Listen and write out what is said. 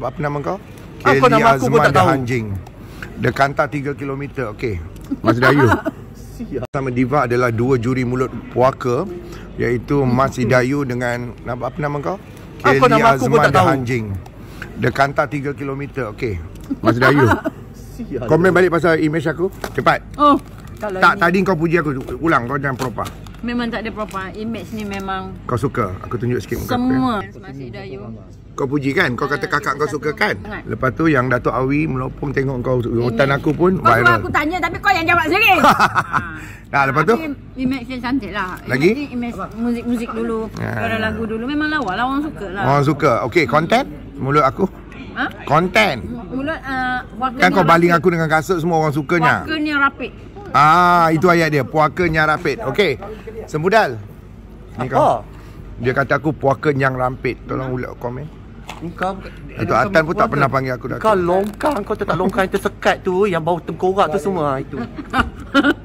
Apa nama kau? Apa Kelly nama aku Azman pun tak tahu. Dia kantar 3 km. Okey. Mas Dayu. Sama Diva adalah dua juri mulut puaka iaitu Mas hmm. Dayu dengan apa, apa nama kau? Kelly apa nama aku Azman pun tak tahu. Anjing. Dia kantar 3 km. Okey. Mas Dayu. Komen balik pasal image aku. Cepat. Oh. tak, tadi kau puji aku. Ulang, kau jangan propah. Memang tak ada apa-apa. Image ni memang Kau suka? Aku tunjuk sikit muka Semua eh. masih dayu. Kau puji kan? Kau ah, kata kakak kau suka kan? Lepas tu yang Datuk Awi melopong tengok kau Hutan aku pun kau viral Kau aku tanya tapi kau yang jawab sendiri ah. Nah, lepas tu? image yang cantik lah Lagi? Image muzik-muzik dulu Suara ah. lagu dulu Memang lawa lah orang suka lah Orang suka Okay, content? Mulut aku? Ha? Content? Mulut uh, Kan kau baling aku dengan kasut semua orang sukanya Waka ni rapik Ah, itu ayat dia. Puaka yang rapit. Okey. Sembudal. Ni kau. Dia kata aku puaka nyang rampit. Tolong ulang komen. Engkau itu Atan pun tak pernah ke? panggil aku dah. Kau longkang kau tak longkang yang tersekat tu yang bau tengkorak tu semua itu.